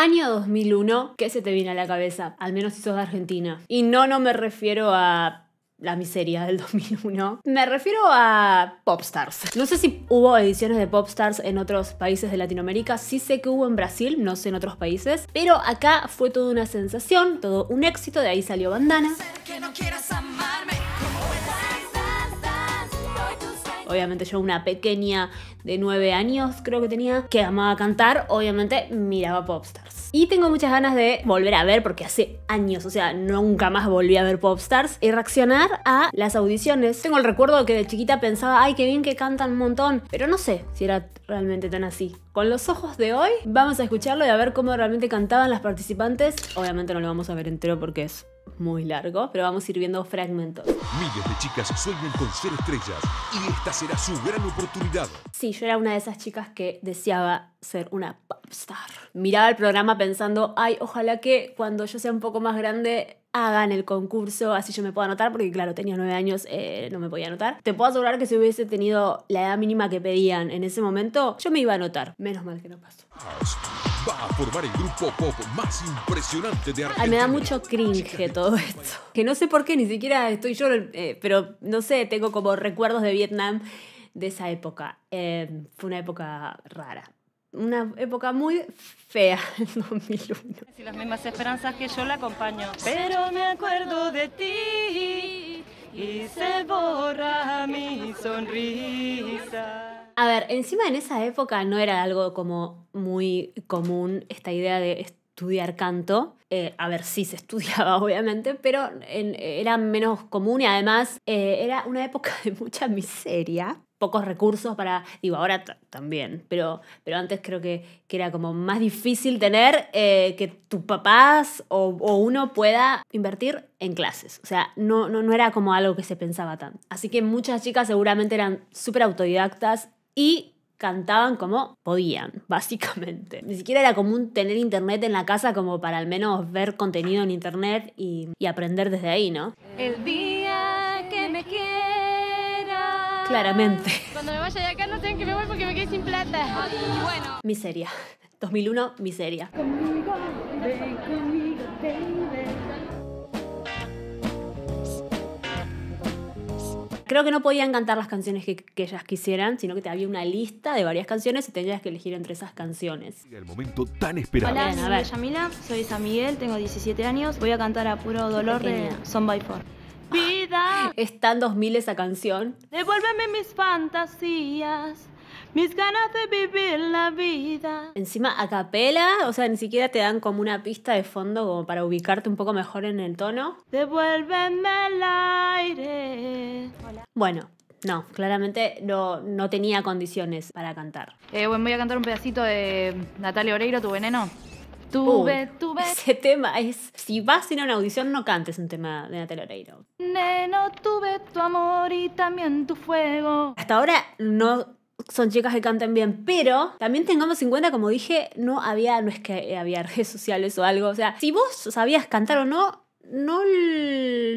Año 2001, ¿qué se te viene a la cabeza? Al menos si sos de Argentina. Y no, no me refiero a la miseria del 2001. Me refiero a Popstars. No sé si hubo ediciones de Popstars en otros países de Latinoamérica, sí sé que hubo en Brasil, no sé en otros países, pero acá fue toda una sensación, todo un éxito, de ahí salió Bandana. que no quieras obviamente yo una pequeña de 9 años creo que tenía, que amaba cantar, obviamente miraba Popstars. Y tengo muchas ganas de volver a ver, porque hace años, o sea, nunca más volví a ver Popstars, y reaccionar a las audiciones. Tengo el recuerdo que de chiquita pensaba, ay, qué bien que cantan un montón, pero no sé si era realmente tan así. Con los ojos de hoy, vamos a escucharlo y a ver cómo realmente cantaban las participantes. Obviamente no lo vamos a ver entero porque es muy largo, pero vamos a ir viendo fragmentos. Miles de chicas sueñan con ser estrellas y esta será su gran oportunidad. Sí, yo era una de esas chicas que deseaba ser una popstar. Miraba el programa pensando, ay, ojalá que cuando yo sea un poco más grande hagan el concurso, así yo me puedo anotar, porque claro, tenía nueve años, eh, no me podía anotar. Te puedo asegurar que si hubiese tenido la edad mínima que pedían en ese momento, yo me iba a anotar. Menos mal que no pasó. el grupo más impresionante me da mucho cringe todo esto. Que no sé por qué, ni siquiera estoy yo, eh, pero no sé, tengo como recuerdos de Vietnam de esa época. Eh, fue una época rara una época muy fea en 2001. Y las mismas esperanzas que yo la acompaño. Pero me acuerdo de ti y se borra mi sonrisa. A ver, encima en esa época no era algo como muy común esta idea de estudiar canto. Eh, a ver, sí se estudiaba, obviamente, pero era menos común y además eh, era una época de mucha miseria pocos recursos para, digo, ahora también, pero, pero antes creo que, era como más difícil tener eh, que tus papás o, uno pueda invertir en clases. O sea, no, no, no era como algo que se pensaba tanto. Así que muchas chicas seguramente eran súper autodidactas y cantaban como podían, básicamente. Ni siquiera era común tener internet en la casa como para al menos ver contenido en internet y, y aprender desde ahí, ¿no? El día Claramente. Cuando me vaya de acá no tengan que me voy porque me quedé sin plata. bueno. Miseria. 2001, miseria. creo que no podían cantar las canciones que, ellas quisieran, sino que te había una lista de varias canciones y tenías que elegir entre esas canciones. El momento tan esperado. Hola, soy Yamila, soy San Miguel, tengo 17 años, voy a cantar a puro dolor de Son by Four vida. Están 2000 esa canción. Devuélveme mis fantasías. Mis ganas de vivir la vida. Encima a capela, o sea, ni siquiera te dan como una pista de fondo como para ubicarte un poco mejor en el tono. Devuélveme el aire. Bueno, no, claramente no, no tenía condiciones para cantar. Eh, bueno, voy a cantar un pedacito de Natalia Oreiro, Tu Veneno. Tuve, tuve. Ese tema es. Si vas a ir a una audición, no cantes un tema de Natalia Oreiro. Neno, tuve tu amor y también tu fuego. Hasta ahora no son chicas que canten bien, pero también tengamos en cuenta, como dije, no había, no es que había redes sociales o algo, o sea, si vos sabías cantar o no, no,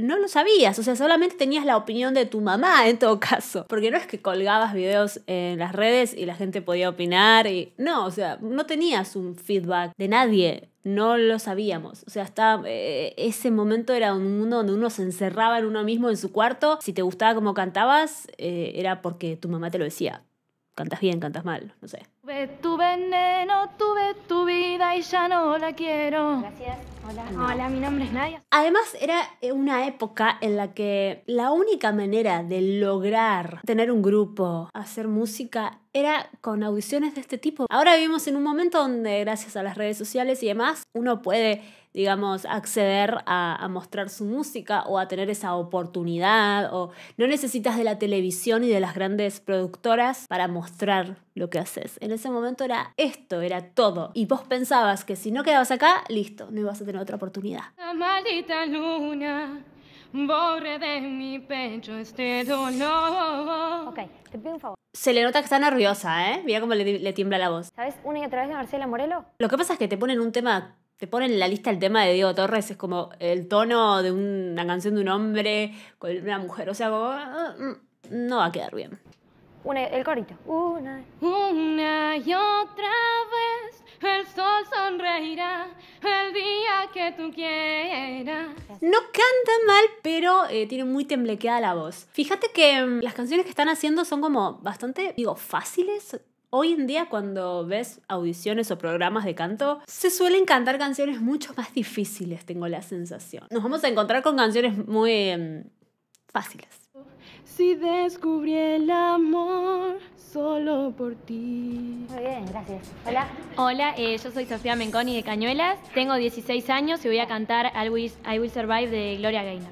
no lo sabías, o sea, solamente tenías la opinión de tu mamá en todo caso, porque no es que colgabas videos en las redes y la gente podía opinar y no, o sea, no tenías un feedback de nadie, no lo sabíamos. O sea, hasta eh, ese momento era un mundo donde uno se encerraba en uno mismo en su cuarto. Si te gustaba como cantabas, eh, era porque tu mamá te lo decía. Cantas bien, cantas mal, no sé. Tuve tu veneno, tuve tu vida y ya no la quiero. Gracias. Hola. Hola, mi nombre es Nadia. Además, era eh, una época en la que la única manera de lograr tener un grupo, hacer música, era con audiciones de este tipo. Ahora vivimos en un momento donde, gracias a las redes sociales y demás, uno puede digamos, acceder a, mostrar su música o a tener esa oportunidad. O no necesitas de la televisión y de las grandes productoras para mostrar lo que haces. En ese momento era esto, era todo. Y vos pensabas que si no quedabas acá, listo, no ibas a tener otra oportunidad. luna. mi pecho este dolor. Se le nota que está nerviosa, ¿eh? Mira cómo le, le tiembla la voz. ¿Sabes una y otra vez de Marcela Morelo? Lo que pasa es que te ponen un tema te ponen en la lista el tema de Diego Torres, es como el tono de una canción de un hombre con una mujer, o sea, mm, no va a quedar bien. el corito. Una, una y otra vez el sol sonreirá el día que tú quieras. No canta mal, pero eh, tiene muy temblequeada la voz. Fíjate que mm, las canciones que están haciendo son como bastante, digo, fáciles, Hoy en día cuando ves audiciones o programas de canto, se suelen cantar canciones mucho más difíciles, tengo la sensación. Nos vamos a encontrar con canciones muy em, fáciles. Si descubrí el amor solo por ti. Muy bien, gracias. Hola. Hola, eh, yo soy Sofía Menconi de Cañuelas. Tengo 16 años y voy a cantar I Will, I Will Survive de Gloria Gaynor.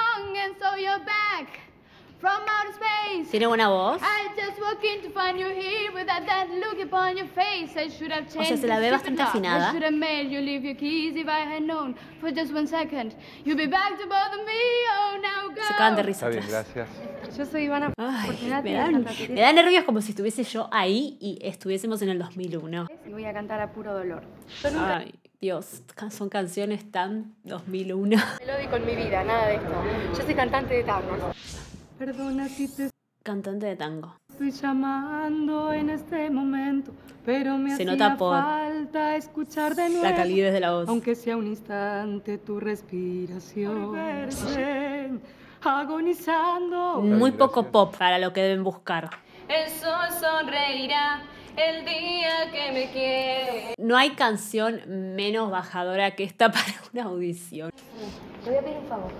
and saw your back from outer space. Tiene buena voz. I just walked in to find you here without that look upon your face. I should have changed. O sea, se la ve bastante afinada. I should have made you leave your keys if I had known for just one second. You'll be back to bother me. Oh, now go. Se acaban de risa. Está bien, gracias. Yo soy Ivana. Ay, me, dan, me da nervios como si estuviese yo ahí y estuviésemos en el 2001. Y voy a cantar a puro dolor. Yo nunca... Ay. Dios, son canciones tan 2001. en mi vida, nada de esto. Yo soy cantante de tango. Perdona si te... Cantante de tango. Estoy llamando en este momento, pero me Se nota por falta escuchar de nuevo. La calidez de la voz. Aunque sea un instante tu respiración. agonizando. Muy poco pop para lo que deben buscar. El sol sonreirá el día que me quieres No hay canción menos bajadora que esta para una audición. Te voy a pedir un favor.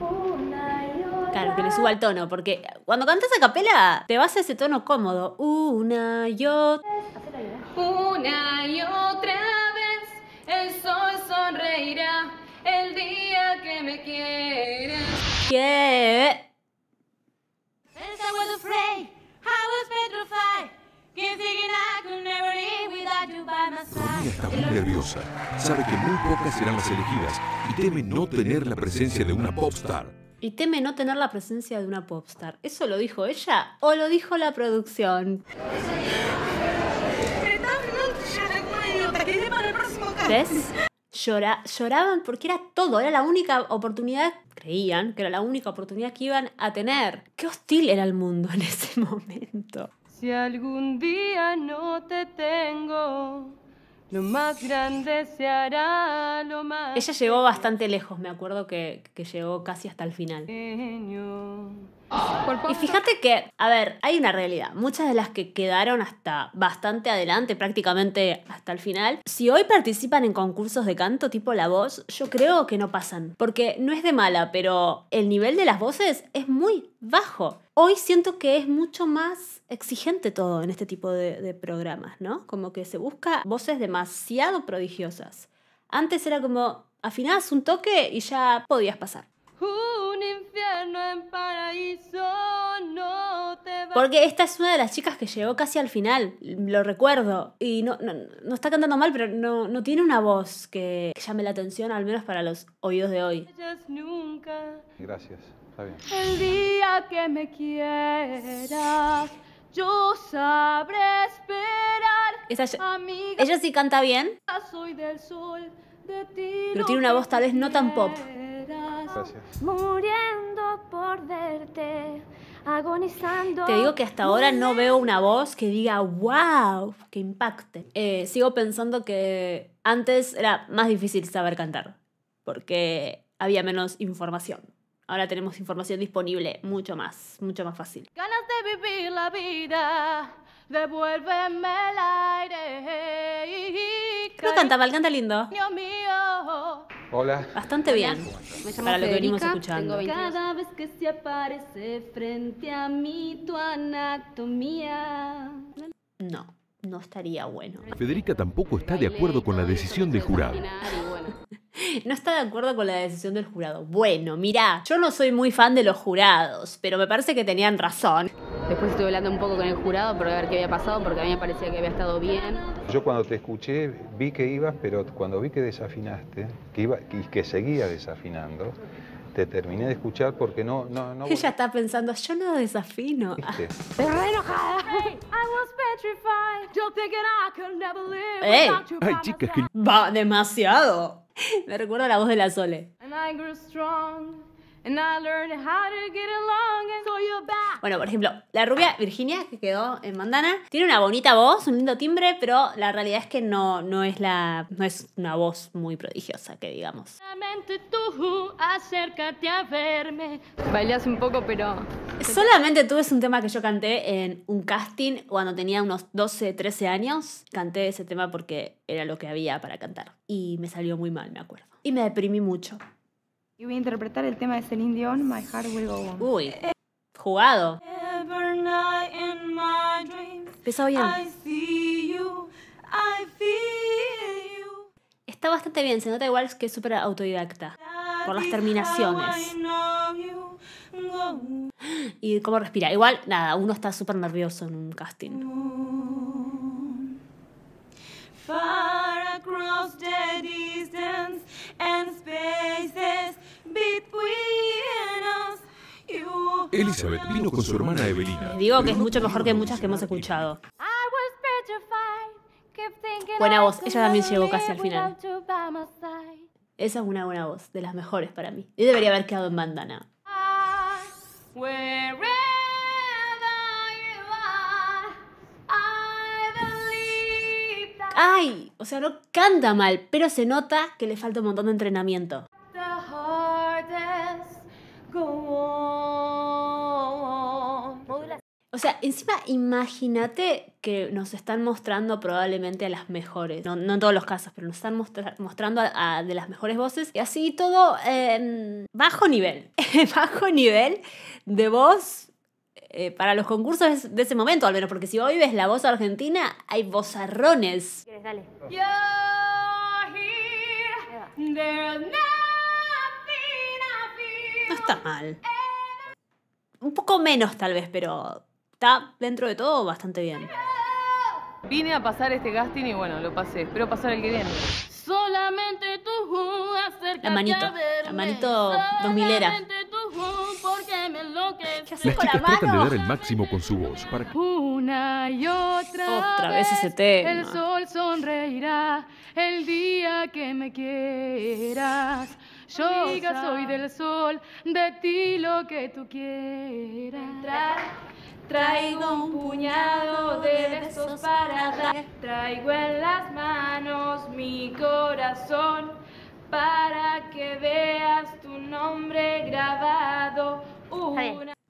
una y otra. Claro, que le suba el tono, porque cuando cantas a capela te vas a ese tono cómodo. Una y otra. ¿eh? Una y otra vez el sol sonreirá el día que me quieres Que... está muy nerviosa, sabe que muy pocas serán las elegidas y teme no tener la presencia de una popstar. Y teme no tener la presencia de una popstar. ¿Eso lo dijo ella o lo dijo la producción? ¿Ves? Llora, lloraban porque era todo, era la única oportunidad, creían que era la única oportunidad que iban a tener. Qué hostil era el mundo en ese momento. Si algún día no te tengo, lo más grande se hará, lo más... Ella llegó bastante lejos, me acuerdo que, que llegó casi hasta el final. Ah, y fíjate que, a ver, hay una realidad. Muchas de las que quedaron hasta bastante adelante, prácticamente hasta el final, si hoy participan en concursos de canto tipo La Voz, yo creo que no pasan. Porque no es de mala, pero el nivel de las voces es muy bajo. Hoy siento que es mucho más exigente todo en este tipo de, programas, ¿no? Como que se busca voces demasiado prodigiosas. Antes era como, afinás un toque y ya podías pasar. Un infierno en paraíso, no. Porque esta es una de las chicas que llegó casi al final, lo recuerdo. Y no, no, está cantando mal, pero no, tiene una voz que, llame la atención, al menos para los oídos de hoy. Gracias, está bien. El día que me quieras, yo sabré esperar. ella sí canta bien. Soy pero tiene una voz tal vez no tan pop. Muriendo por verte, agonizando. Te digo que hasta ahora no veo una voz que diga, wow, que impacte. Eh, sigo pensando que antes era más difícil saber cantar, porque había menos información. Ahora tenemos información disponible mucho más, mucho más fácil. No de el canta mal, canta lindo. Hola. Bastante bien. Para lo que venimos escuchando. Cada vez que se aparece frente a mí tu anatomía. No, no estaría bueno. Federica tampoco está de acuerdo con la decisión del jurado. No está de acuerdo con la decisión del jurado. Bueno, mirá, yo no soy muy fan de los jurados, pero me parece que tenían razón. Después estuve hablando un poco con el jurado para ver qué había pasado, porque a mí me parecía que había estado bien. Yo cuando te escuché vi que ibas, pero cuando vi que desafinaste, que iba, y que seguía desafinando, te terminé de escuchar porque no... no, no... Ella está pensando, yo no desafino. Estoy re enojada. Hey, ¡Ay, chicas! Va demasiado. Me recuerda la voz de la Sole. I grew strong. Bueno, por ejemplo, la rubia Virginia, que quedó en Mandana, tiene una bonita voz, un lindo timbre, pero la realidad es que no, no, es, la, no es una voz muy prodigiosa, que digamos. Tú, acércate a verme. Bailas un poco, pero... Solamente tú es un tema que yo canté en un casting cuando tenía unos 12, 13 años. Canté ese tema porque era lo que había para cantar. Y me salió muy mal, me acuerdo. Y me deprimí mucho voy a interpretar el tema de Celine Dion, My Heart Will Go On. Uy, jugado. Empezó bien. Está bastante bien, se nota igual que es súper autodidacta. Por las terminaciones. Y cómo respira. Igual, nada, uno está súper nervioso en un casting. Elizabeth vino con su hermana Evelina. Digo que es mucho mejor que muchas que hemos escuchado. Buena voz, ella también llegó casi al final. Esa es una buena voz, de las mejores para mí. Y debería haber quedado en bandana. Ay, o sea, no canta mal, pero se nota que le falta un montón de entrenamiento. O sea, encima imagínate que nos están mostrando probablemente a las mejores, no, en todos los casos, pero nos están mostrando a, de las mejores voces y así todo em, bajo nivel, bajo nivel de voz eh, para los concursos de ese momento, al menos, porque si hoy ves la voz argentina, hay vozarrones. Dale. No está mal. Un poco menos tal vez, pero está dentro de todo bastante bien. Vine a pasar este casting y bueno, lo pasé. Espero pasar el que viene. Solamente tú La manito, la manito dos milera. la tratan de dar el máximo con su voz Una y otra, Otra vez el sol sonreirá el día que me quieras. Yo soy del sol, de ti lo que tú quieras. Traigo un puñado de besos para dar. Traigo en las manos mi corazón para que veas tu nombre grabado.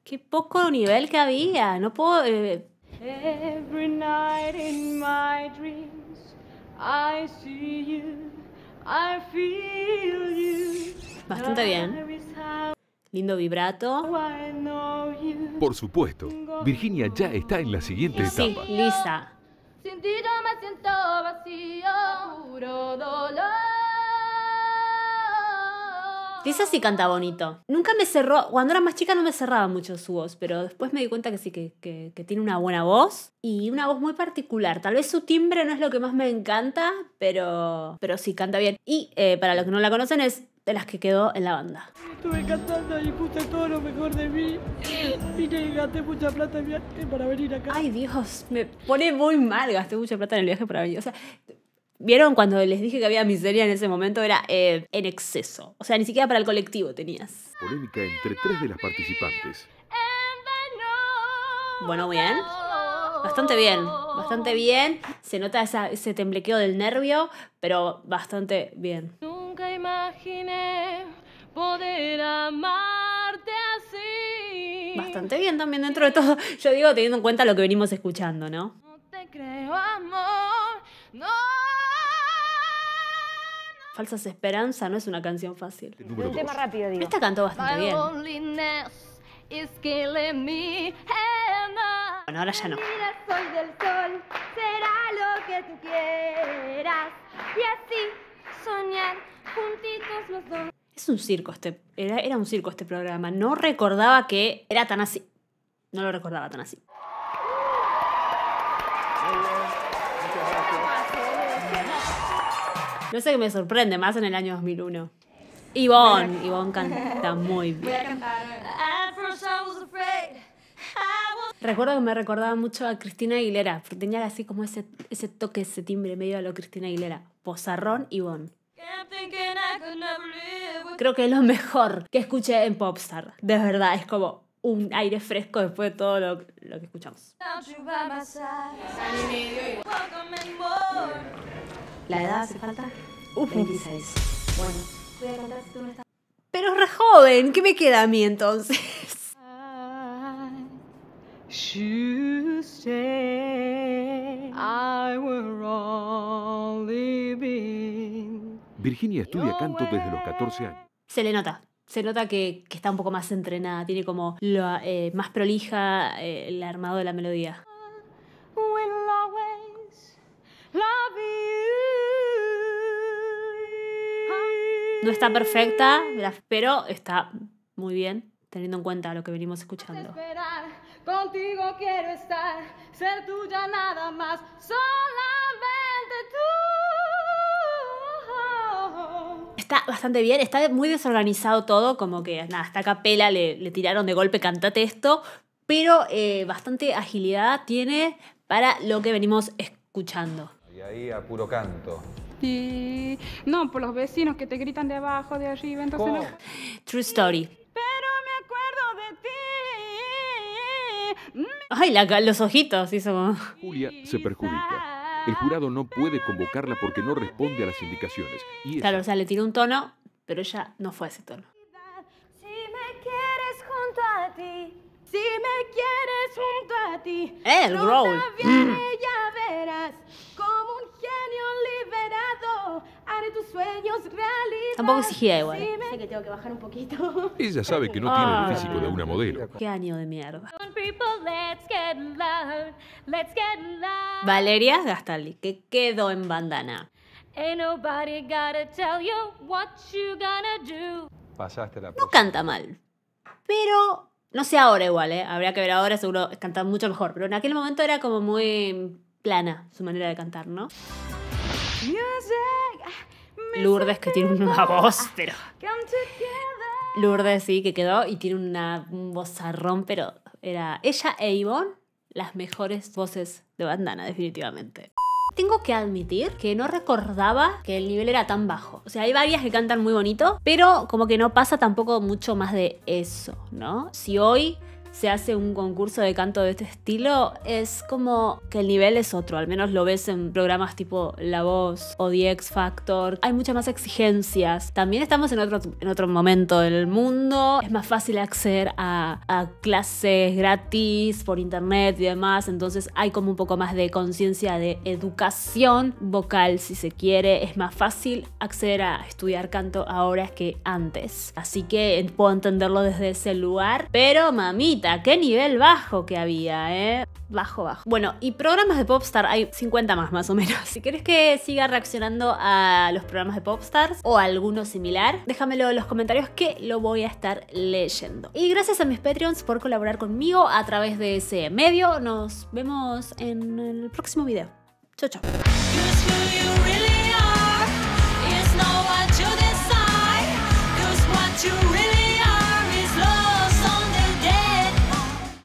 Qué poco nivel que había. No puedo. Bastante bien. Lindo vibrato. Por supuesto, Virginia ya está en la siguiente etapa. Sí, lisa. Sin me siento vacío, puro dolor dice sí canta bonito. Nunca me cerró, cuando era más chica no me cerraba mucho su voz, pero después me di cuenta que sí, que, tiene una buena voz y una voz muy particular. Tal vez su timbre no es lo que más me encanta, pero, pero sí canta bien. Y eh, para los que no la conocen es de las que quedó en la banda. Estuve cantando y puse todo lo mejor de mí. gasté mucha plata para venir acá. Ay Dios, me pone muy mal, gasté mucha plata en el viaje para venir. O sea, ¿Vieron cuando les dije que había miseria en ese momento? Era eh, en exceso. O sea, ni siquiera para el colectivo tenías. Polémica entre tres de las participantes. Bueno, bien. Bastante bien, bastante bien. Se nota ese temblequeo del nervio, pero bastante bien. Nunca imaginé poder amarte así. Bastante bien también dentro de todo. Yo digo teniendo en cuenta lo que venimos escuchando, ¿no? No te creo amor, no Falsas Esperanza no es una canción fácil. un tema rápido, digo. Esta cantó bastante bien. Bueno, ahora ya no. Es un circo este, era, era un circo este programa. No recordaba que era tan así. No lo recordaba tan así. No sé qué me sorprende, más en el año 2001. Yvonne, Yvonne canta muy bien. Recuerdo que me recordaba mucho a Cristina Aguilera, porque tenía así como ese, ese toque, ese timbre medio a lo Cristina Aguilera. Pozarrón y Creo que es lo mejor que escuché en Popstar. De verdad, es como un aire fresco después de todo lo, lo que escuchamos. ¿La edad hace falta? Uf. 26. Bueno, voy a cantar si tú Pero re joven, ¿qué me queda a mí entonces? Virginia estudia canto desde los 14 años. Se le nota. Se nota que, está un poco más entrenada, tiene como eh, más prolija eh, el armado de la melodía. No está perfecta, pero está muy bien, teniendo en cuenta lo que venimos escuchando. contigo quiero estar, ser tuya nada más, solamente tú. Está bastante bien, está muy desorganizado todo, como que nada, esta capela le, tiraron de golpe, cantate esto, pero eh, bastante agilidad tiene para lo que venimos escuchando. Y ahí a puro canto no, por los vecinos que te gritan de abajo, de arriba, entonces no. True story. Pero me acuerdo de ti. Mm. Ay, la, los ojitos hizo. Julia se perjudica. El jurado no puede convocarla porque no responde a las indicaciones. Y claro, le tiró un tono, pero ella no fue ese tono. Si me quieres junto a ti, si me quieres junto a ti, el no ya verás tus sueños realidad. Tampoco exigía igual. Sé que tengo que bajar un poquito. Ella sabe que no tiene el físico de una modelo. Qué año de mierda. Valeria Gastaldi, que quedó en bandana. No canta mal, pero no sé ahora igual, ¿eh? Habría que ver ahora, seguro canta mucho mejor. Pero en aquel momento era como muy plana su manera de cantar, ¿no? Lourdes, que tiene una voz, pero. Lourdes, sí, que quedó y tiene una, un vozarrón, pero era ella e Yvonne las mejores voces de bandana, definitivamente. Tengo que admitir que no recordaba que el nivel era tan bajo. O sea, hay varias que cantan muy bonito, pero como que no pasa tampoco mucho más de eso, ¿no? Si hoy se hace un concurso de canto de este estilo, es como que el nivel es otro, al menos lo ves en programas tipo La Voz o The X Factor. Hay muchas más exigencias. También estamos en otro, en otro momento del mundo, es más fácil acceder a, a clases gratis por internet y demás, entonces hay como un poco más de conciencia de educación vocal, si se quiere. Es más fácil acceder a estudiar canto ahora que antes. Así que puedo entenderlo desde ese lugar, pero mamita qué nivel bajo que había, ¿eh? Bajo, bajo. Bueno, y programas de Popstar hay 50 más, más o menos. Si quieres que siga reaccionando a los programas de Popstars o alguno similar, déjamelo en los comentarios que lo voy a estar leyendo. Y gracias a mis Patreons por colaborar conmigo a través de ese medio. Nos vemos en el próximo video. Chao, chao.